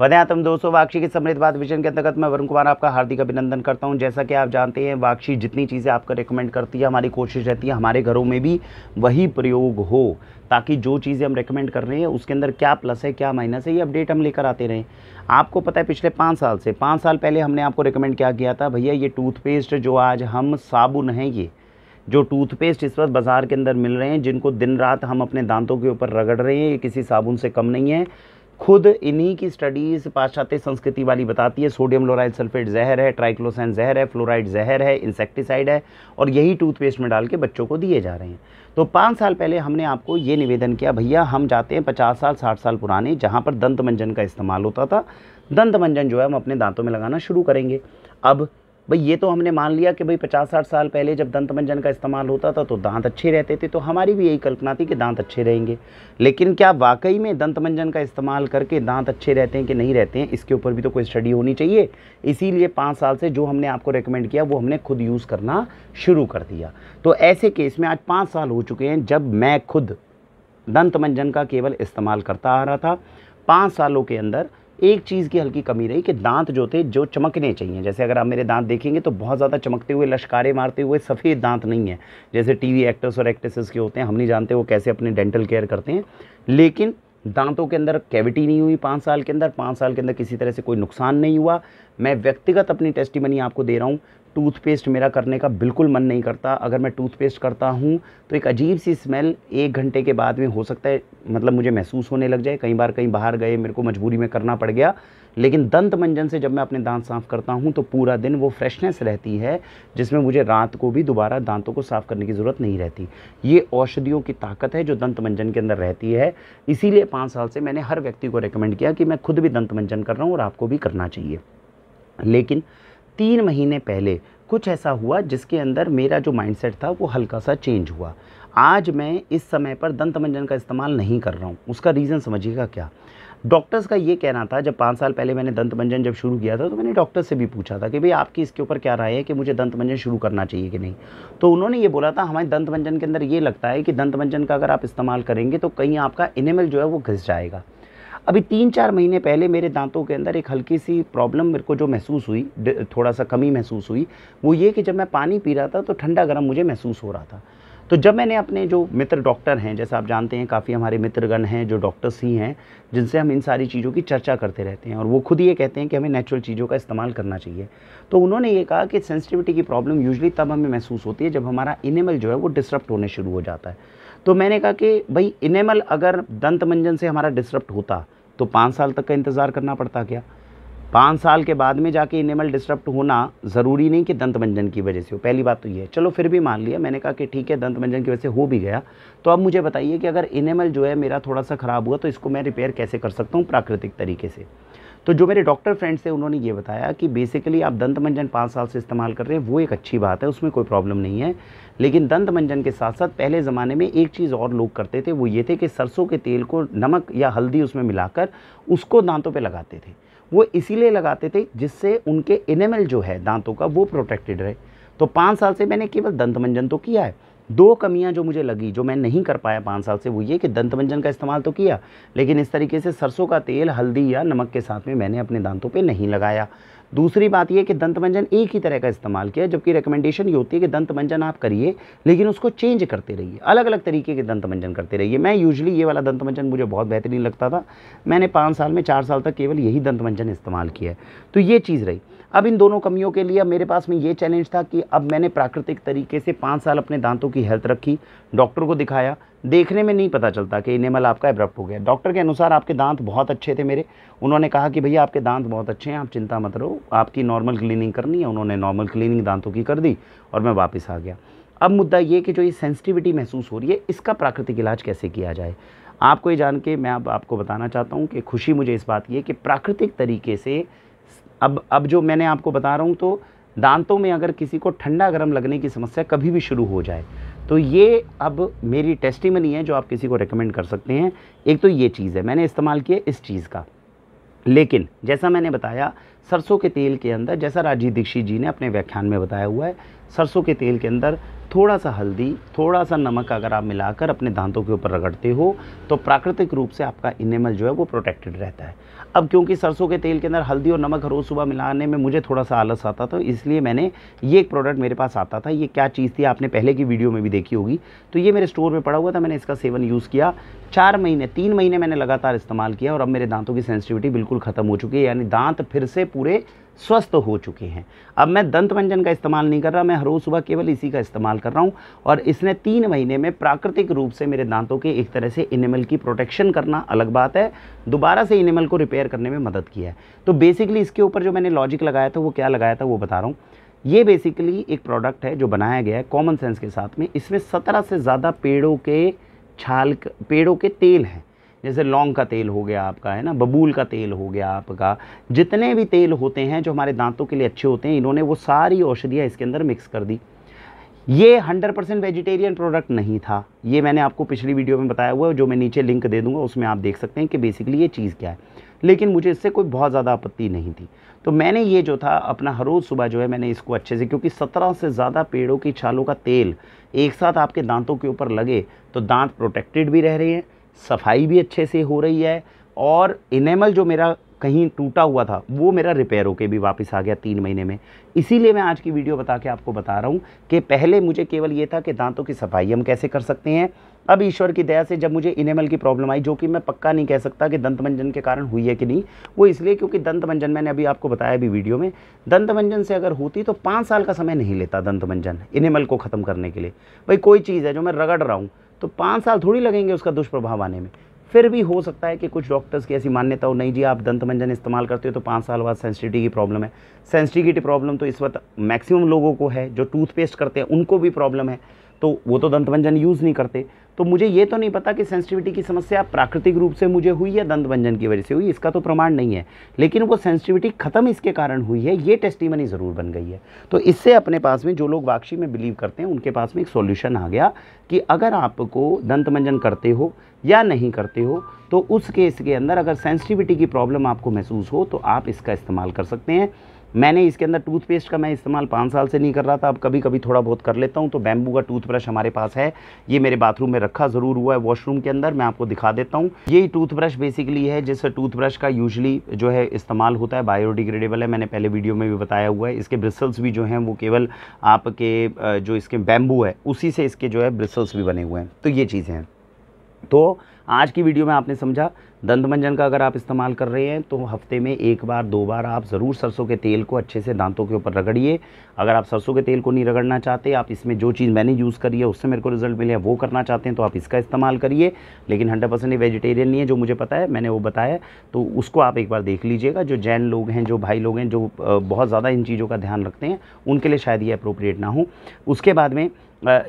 वध्यातम दोस्तों वाक्षी के समृद्ध बात विजन के अंतर्गत मैं वरुण कुमार आपका हार्दिक अभिनंदन करता हूं जैसा कि आप जानते हैं वाक्षी जितनी चीज़ें आपको रिकमेंड करती है हमारी कोशिश रहती है हमारे घरों में भी वही प्रयोग हो ताकि जो चीज़ें हम रिकमेंड कर रहे हैं उसके अंदर क्या प्लस है क्या माइनस है ये अपडेट हम लेकर आते रहें आपको पता है पिछले पाँच साल से पाँच साल पहले हमने आपको रिकमेंड क्या किया था भैया ये टूथपेस्ट जो आज हम साबुन है ये जो टूथपेस्ट इस वक्त बाज़ार के अंदर मिल रहे हैं जिनको दिन रात हम अपने दांतों के ऊपर रगड़ रहे हैं ये किसी साबुन से कम नहीं है खुद इन्हीं की स्टडीज़ पाश्चात्य संस्कृति वाली बताती है सोडियम लोराइड सल्फेट जहर है ट्राइक्लोसैन जहर है फ्लोराइड जहर है इंसेक्टिसाइड है और यही टूथपेस्ट में डाल के बच्चों को दिए जा रहे हैं तो पाँच साल पहले हमने आपको ये निवेदन किया भैया हम जाते हैं पचास साल साठ साल पुराने जहाँ पर दंत मंजन का इस्तेमाल होता था दंत मंजन जो है हम अपने दांतों में लगाना शुरू करेंगे अब भाई ये तो हमने मान लिया कि भाई पचास साठ साल पहले जब दंत मंजन का इस्तेमाल होता था तो दांत अच्छे रहते थे तो हमारी भी यही कल्पना थी कि दांत अच्छे रहेंगे लेकिन क्या वाकई में दंत मंजन का इस्तेमाल करके दांत अच्छे रहते हैं कि नहीं रहते हैं इसके ऊपर भी तो कोई स्टडी होनी चाहिए इसीलिए पाँच साल से जो हमने आपको रिकमेंड किया वो हमने खुद यूज़ करना शुरू कर दिया तो ऐसे केस में आज पाँच साल हो चुके हैं जब मैं खुद दंत मंजन का केवल इस्तेमाल करता आ रहा था पाँच सालों के अंदर एक चीज़ की हल्की कमी रही कि दांत जो थे जो चमकने चाहिए जैसे अगर आप मेरे दांत देखेंगे तो बहुत ज़्यादा चमकते हुए लश्कारे मारते हुए सफ़ेद दांत नहीं है जैसे टीवी एक्टर्स और एक्ट्रेसेस के होते हैं हम नहीं जानते वो कैसे अपने डेंटल केयर करते हैं लेकिन दांतों के अंदर कैविटी नहीं हुई पाँच साल के अंदर पाँच साल के अंदर किसी तरह से कोई नुकसान नहीं हुआ मैं व्यक्तिगत अपनी टेस्टिमनी आपको दे रहा हूँ टूथपेस्ट मेरा करने का बिल्कुल मन नहीं करता अगर मैं टूथपेस्ट करता हूँ तो एक अजीब सी स्मेल एक घंटे के बाद में हो सकता है मतलब मुझे महसूस होने लग जाए कई बार कहीं बाहर गए मेरे को मजबूरी में करना पड़ गया लेकिन दंत मंजन से जब मैं अपने दांत साफ़ करता हूँ तो पूरा दिन वो फ्रेशनेस रहती है जिसमें मुझे रात को भी दोबारा दांतों को साफ़ करने की ज़रूरत नहीं रहती ये औषधियों की ताकत है जो दंत मंजन के अंदर रहती है इसीलिए पाँच साल से मैंने हर व्यक्ति को रिकमेंड किया कि मैं खुद भी दंत मंजन कर रहा हूँ और आपको भी करना चाहिए लेकिन तीन महीने पहले कुछ ऐसा हुआ जिसके अंदर मेरा जो माइंडसेट था वो हल्का सा चेंज हुआ आज मैं इस समय पर दंत मंजन का इस्तेमाल नहीं कर रहा हूँ उसका रीज़न समझिएगा क्या डॉक्टर्स का ये कहना था जब पाँच साल पहले मैंने दंत मंजन जब शुरू किया था तो मैंने डॉक्टर से भी पूछा था कि भाई आपकी इसके ऊपर क्या राय है कि मुझे दंत मंजन शुरू करना चाहिए कि नहीं तो उन्होंने ये बोला था हमारे दंत मंजन के अंदर ये लगता है कि दंत मंजन का अगर आप इस्तेमाल करेंगे तो कहीं आपका इनेमल जो है वो घिस जाएगा अभी तीन चार महीने पहले मेरे दांतों के अंदर एक हल्की सी प्रॉब्लम मेरे को जो महसूस हुई थोड़ा सा कमी महसूस हुई वो ये कि जब मैं पानी पी रहा था तो ठंडा गर्म मुझे महसूस हो रहा था तो जब मैंने अपने जो मित्र डॉक्टर हैं जैसे आप जानते हैं काफ़ी हमारे मित्रगण हैं जो डॉक्टर्स ही हैं जिनसे हम इन सारी चीज़ों की चर्चा करते रहते हैं और वो खुद ये कहते हैं कि हमें नेचुरल चीज़ों का इस्तेमाल करना चाहिए तो उन्होंने ये कहा कि सेंसिटिविटी की प्रॉब्लम यूजली तब हमें महसूस होती है जब हमारा इनेमल जो है वो डिस्टर्ब होने शुरू हो जाता है तो मैंने कहा कि भाई इनेमल अगर दंत मंजन से हमारा डिस्टर्ब होता तो पाँच साल तक का इंतज़ार करना पड़ता क्या पाँच साल के बाद में जाके इनेमल डिस्टर्ब होना ज़रूरी नहीं कि दंत मंजन की वजह से हो पहली बात तो ये है चलो फिर भी मान लिया मैंने कहा कि ठीक है दंत मंजन की वजह से हो भी गया तो अब मुझे बताइए कि अगर इनेमल जो है मेरा थोड़ा सा ख़राब हुआ तो इसको मैं रिपेयर कैसे कर सकता हूँ प्राकृतिक तरीके से तो जो मेरे डॉक्टर फ्रेंड्स थे उन्होंने ये बताया कि बेसिकली आप दंत मंजन पाँच साल से इस्तेमाल कर रहे हैं वो एक अच्छी बात है उसमें कोई प्रॉब्लम नहीं है लेकिन दंत मंजन के साथ साथ पहले ज़माने में एक चीज़ और लोग करते थे वो ये थे कि सरसों के तेल को नमक या हल्दी उसमें मिलाकर उसको दांतों पर लगाते थे वो इसीलिए लगाते थे जिससे उनके एनिमल जो है दांतों का वो प्रोटेक्टेड रहे तो पाँच साल से मैंने केवल दंत मंजन तो किया है दो कमियां जो मुझे लगी जो मैं नहीं कर पाया पाँच साल से वो ये कि दंत मंजन का इस्तेमाल तो किया लेकिन इस तरीके से सरसों का तेल हल्दी या नमक के साथ में मैंने अपने दांतों पर नहीं लगाया दूसरी बात यह कि दंत मंजन एक ही तरह का इस्तेमाल किया जबकि रिकमेंडेशन ये होती है कि दंत मंजन आप करिए लेकिन उसको चेंज करते रहिए अलग अलग तरीके के दंत मंजन करते रहिए मैं यूजली ये वाला दंत मंजन मुझे बहुत बेहतरीन लगता था मैंने पाँच साल में चार साल तक केवल यही दंत मंजन इस्तेमाल किया है तो ये चीज़ रही अब इन दोनों कमियों के लिए मेरे पास में ये चैलेंज था कि अब मैंने प्राकृतिक तरीके से पाँच साल अपने दांतों की हेल्थ रखी डॉक्टर को दिखाया देखने में नहीं पता चलता कि इनेमल आपका एब्रप्ट हो गया डॉक्टर के अनुसार आपके दांत बहुत अच्छे थे मेरे उन्होंने कहा कि भैया आपके दांत बहुत अच्छे हैं आप चिंता मत रहो आपकी नॉर्मल क्लीनिंग करनी है उन्होंने नॉर्मल क्लीनिंग दांतों की कर दी और मैं वापस आ गया अब मुद्दा ये कि जो ये सेंसिटिविटी महसूस हो रही है इसका प्राकृतिक इलाज कैसे किया जाए आपको ये जान के मैं अब आपको बताना चाहता हूँ कि खुशी मुझे इस बात की है कि प्राकृतिक तरीके से अब अब जो मैंने आपको बता रहा हूँ तो दांतों में अगर किसी को ठंडा गर्म लगने की समस्या कभी भी शुरू हो जाए तो ये अब मेरी टेस्टिंग में नहीं है जो आप किसी को रिकमेंड कर सकते हैं एक तो ये चीज़ है मैंने इस्तेमाल किया इस चीज़ का लेकिन जैसा मैंने बताया सरसों के तेल के अंदर जैसा राजीव दीक्षित जी ने अपने व्याख्यान में बताया हुआ है सरसों के तेल के अंदर थोड़ा सा हल्दी थोड़ा सा नमक अगर आप मिलाकर अपने दांतों के ऊपर रगड़ते हो तो प्राकृतिक रूप से आपका इनेमल जो है वो प्रोटेक्टेड रहता है अब क्योंकि सरसों के तेल के अंदर हल्दी और नमक रोज़ सुबह मिलाने में मुझे थोड़ा सा आलस आता था तो इसलिए मैंने ये एक प्रोडक्ट मेरे पास आता था ये क्या चीज़ थी आपने पहले की वीडियो में भी देखी होगी तो ये मेरे स्टोर में पड़ा हुआ था मैंने इसका सेवन यूज़ किया चार महीने तीन महीने मैंने लगातार इस्तेमाल किया और अब मेरे दांतों की सेंसिटिविटी बिल्कुल ख़त्म हो चुकी है यानी दांत फिर से पूरे स्वस्थ हो चुके हैं अब मैं दंत मंजन का इस्तेमाल नहीं कर रहा मैं हर रोज़ सुबह केवल इसी का इस्तेमाल कर रहा हूँ और इसने तीन महीने में प्राकृतिक रूप से मेरे दांतों के एक तरह से इनेमल की प्रोटेक्शन करना अलग बात है दोबारा से इनेमल को रिपेयर करने में मदद किया है तो बेसिकली इसके ऊपर जो मैंने लॉजिक लगाया था वो क्या लगाया था वो बता रहा हूँ ये बेसिकली एक प्रोडक्ट है जो बनाया गया है कॉमन सेंस के साथ में इसमें सत्रह से ज़्यादा पेड़ों के छाल पेड़ों के तेल हैं जैसे लौंग का तेल हो गया आपका है ना बबूल का तेल हो गया आपका जितने भी तेल होते हैं जो हमारे दांतों के लिए अच्छे होते हैं इन्होंने वो सारी औषधियाँ इसके अंदर मिक्स कर दी ये 100 परसेंट वेजिटेरियन प्रोडक्ट नहीं था ये मैंने आपको पिछली वीडियो में बताया हुआ है जो मैं नीचे लिंक दे दूंगा उसमें आप देख सकते हैं कि बेसिकली ये चीज़ क्या है लेकिन मुझे इससे कोई बहुत ज़्यादा आपत्ति नहीं थी तो मैंने ये जो था अपना हर रोज़ सुबह जो है मैंने इसको अच्छे से क्योंकि सत्रह से ज़्यादा पेड़ों की छालों का तेल एक साथ आपके दांतों के ऊपर लगे तो दांत प्रोटेक्टेड भी रह रहे हैं सफाई भी अच्छे से हो रही है और इनेमल जो मेरा कहीं टूटा हुआ था वो मेरा रिपेयर होके भी वापस आ गया तीन महीने में इसीलिए मैं आज की वीडियो बता के आपको बता रहा हूँ कि पहले मुझे केवल ये था कि दांतों की सफाई हम कैसे कर सकते हैं अब ईश्वर की दया से जब मुझे इनेमल की प्रॉब्लम आई जो कि मैं पक्का नहीं कह सकता कि दंत मंजन के कारण हुई है कि नहीं वो इसलिए क्योंकि दंत मंजन मैंने अभी आपको बताया अभी वीडियो में दंत मंजन से अगर होती तो पाँच साल का समय नहीं लेता दंत मंजन इनेमल को ख़त्म करने के लिए भाई कोई चीज़ है जो मैं रगड़ रहा हूँ तो पाँच साल थोड़ी लगेंगे उसका दुष्प्रभाव आने में फिर भी हो सकता है कि कुछ डॉक्टर्स की ऐसी मान्यता हो नहीं जी आप दंत मंजन इस्तेमाल करते हो तो पाँच साल बाद सेंसिटिविटी की प्रॉब्लम है सेंसिटिविटी प्रॉब्लम तो इस वक्त मैक्सिमम लोगों को है जो टूथपेस्ट करते हैं उनको भी प्रॉब्लम है तो वो तो दंत मंजन यूज़ नहीं करते तो मुझे ये तो नहीं पता कि सेंसिटिविटी की समस्या प्राकृतिक रूप से मुझे हुई या दंत भंजन की वजह से हुई इसका तो प्रमाण नहीं है लेकिन वो सेंसिटिविटी ख़त्म इसके कारण हुई है ये टेस्टिमनी ज़रूर बन गई है तो इससे अपने पास में जो लोग वाक्षी में बिलीव करते हैं उनके पास में एक सोल्यूशन आ गया कि अगर आपको दंत मंजन करते हो या नहीं करते हो तो उस केस के अंदर अगर सेंसिटिविटी की प्रॉब्लम आपको महसूस हो तो आप इसका इस्तेमाल कर सकते हैं मैंने इसके अंदर टूथपेस्ट का मैं इस्तेमाल पाँच साल से नहीं कर रहा था अब कभी कभी थोड़ा बहुत कर लेता हूँ तो बैम्बू का टूथब्रश हमारे पास है ये मेरे बाथरूम में रखा ज़रूर हुआ है वॉशरूम के अंदर मैं आपको दिखा देता हूँ ये टूथब्रश बेसिकली है जिस टूथब्रश का यूजली जो है इस्तेमाल होता है बायोडिग्रेडेबल है मैंने पहले वीडियो में भी बताया हुआ है इसके ब्रिसल्स भी जो हैं वो केवल आपके जो इसके बैम्बू है उसी से इसके जो है ब्रिसल्स भी बने हुए हैं तो ये चीज़ें हैं तो आज की वीडियो में आपने समझा दंतमंजन का अगर आप इस्तेमाल कर रहे हैं तो हफ्ते में एक बार दो बार आप ज़रूर सरसों के तेल को अच्छे से दांतों के ऊपर रगड़िए अगर आप सरसों के तेल को नहीं रगड़ना चाहते आप इसमें जो चीज़ मैंने यूज़ करी है उससे मेरे को रिजल्ट मिले वो करना चाहते हैं तो आप इसका इस्तेमाल करिए लेकिन हंड्रेड परसेंट वेजिटेरियन नहीं है जो मुझे पता है मैंने वो बताया तो उसको आप एक बार देख लीजिएगा जो जैन लोग हैं जो भाई लोग हैं जो बहुत ज़्यादा इन चीज़ों का ध्यान रखते हैं उनके लिए शायद ये अप्रोप्रिएट ना हो उसके बाद में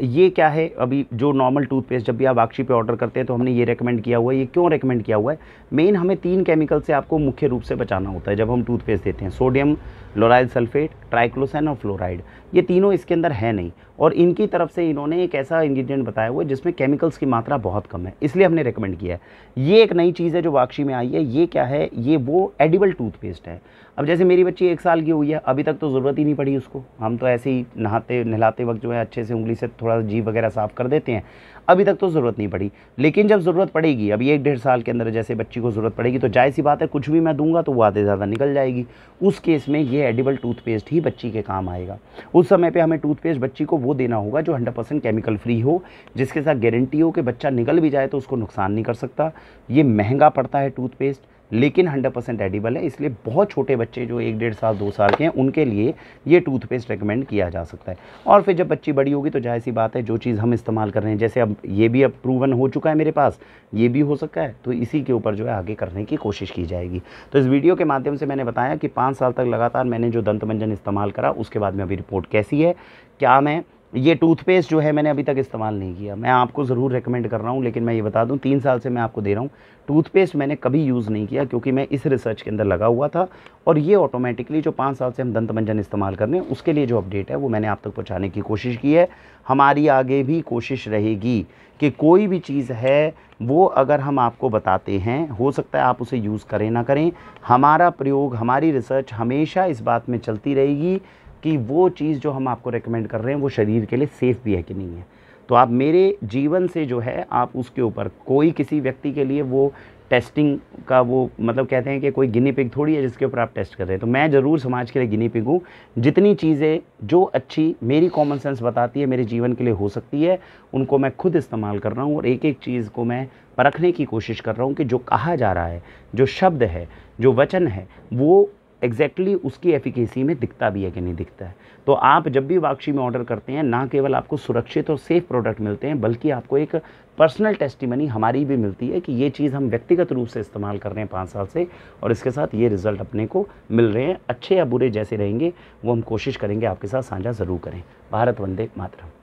ये क्या है अभी जो नॉर्मल टूथपेस्ट जब भी आप आक्षी पे ऑर्डर करते हैं तो हमने ये रेकमेंड किया हुआ है ये क्यों रेकमेंड किया हुआ है मेन हमें तीन केमिकल से आपको मुख्य रूप से बचाना होता है जब हम टूथपेस्ट देते हैं सोडियम लोराइल सल्फेट ट्राइक्लोसैन और फ्लोराइड ये तीनों इसके अंदर है नहीं और इनकी तरफ से इन्होंने एक ऐसा इंग्रीडियंट बताया हुआ है जिसमें केमिकल्स की मात्रा बहुत कम है इसलिए हमने रिकमेंड किया है ये एक नई चीज़ है जो वाक्शी में आई है ये क्या है ये वो एडिबल टूथपेस्ट है अब जैसे मेरी बच्ची एक साल की हुई है अभी तक तो ज़रूरत ही नहीं पड़ी उसको हम तो ऐसे ही नहाते नहलाते वक्त जो है अच्छे से उंगली से थोड़ा जीप वगैरह साफ़ कर देते हैं अभी तक तो ज़रूरत नहीं पड़ी लेकिन जब ज़रूरत पड़ेगी अभी एक डेढ़ साल के अंदर जैसे बच्ची को ज़रूरत पड़ेगी तो जाहिर सी बात है कुछ भी मैं दूंगा तो वो आधे ज़्यादा निकल जाएगी उस केस में ये एडिबल टूथपेस्ट ही बच्ची के काम आएगा उस समय पर हमें टूथपेस्ट बच्ची को वो देना होगा जो हंड्रेड केमिकल फ्री हो जिसके साथ गारंटी हो कि बच्चा निकल भी जाए तो उसको नुकसान नहीं कर सकता ये महंगा पड़ता है टूथपेस्ट लेकिन 100 परसेंट एडिबल है इसलिए बहुत छोटे बच्चे जो एक डेढ़ साल दो साल के हैं उनके लिए ये टूथपेस्ट रिकमेंड किया जा सकता है और फिर जब बच्ची बड़ी होगी तो जाहिर सी बात है जो चीज़ हम इस्तेमाल कर रहे हैं जैसे अब ये भी अब प्रूवन हो चुका है मेरे पास ये भी हो सकता है तो इसी के ऊपर जो है आगे करने की कोशिश की जाएगी तो इस वीडियो के माध्यम से मैंने बताया कि पाँच साल तक लगातार मैंने जो दंत इस्तेमाल करा उसके बाद में अभी रिपोर्ट कैसी है क्या मैं ये टूथपेस्ट जो है मैंने अभी तक इस्तेमाल नहीं किया मैं आपको ज़रूर रेकमेंड कर रहा हूँ लेकिन मैं ये बता दूँ तीन साल से मैं आपको दे रहा हूँ टूथपेस्ट मैंने कभी यूज़ नहीं किया क्योंकि मैं इस रिसर्च के अंदर लगा हुआ था और ये ऑटोमेटिकली जो पाँच साल से हम दंत मंजन इस्तेमाल कर रहे हैं उसके लिए जो अपडेट है वो मैंने आप तक पहुँचाने की कोशिश की है हमारी आगे भी कोशिश रहेगी कि कोई भी चीज़ है वो अगर हम आपको बताते हैं हो सकता है आप उसे यूज़ करें ना करें हमारा प्रयोग हमारी रिसर्च हमेशा इस बात में चलती रहेगी कि वो चीज़ जो हम आपको रिकमेंड कर रहे हैं वो शरीर के लिए सेफ़ भी है कि नहीं है तो आप मेरे जीवन से जो है आप उसके ऊपर कोई किसी व्यक्ति के लिए वो टेस्टिंग का वो मतलब कहते हैं कि कोई गिनी पिग थोड़ी है जिसके ऊपर आप टेस्ट कर रहे हैं तो मैं ज़रूर समाज के लिए गिनी पिग हूँ जितनी चीज़ें जो अच्छी मेरी कॉमन सेंस बताती है मेरे जीवन के लिए हो सकती है उनको मैं खुद इस्तेमाल कर रहा हूँ और एक एक चीज़ को मैं परखने की कोशिश कर रहा हूँ कि जो कहा जा रहा है जो शब्द है जो वचन है वो एग्जैक्टली exactly उसकी एफिकेसी में दिखता भी है कि नहीं दिखता है तो आप जब भी वाक्शी में ऑर्डर करते हैं ना केवल आपको सुरक्षित और सेफ़ प्रोडक्ट मिलते हैं बल्कि आपको एक पर्सनल टेस्टिमनी हमारी भी मिलती है कि ये चीज़ हम व्यक्तिगत रूप से इस्तेमाल कर रहे हैं पाँच साल से और इसके साथ ये रिज़ल्ट अपने को मिल रहे हैं अच्छे या बुरे जैसे रहेंगे वो हम कोशिश करेंगे आपके साथ साझा ज़रूर करें भारत वंदे मातरम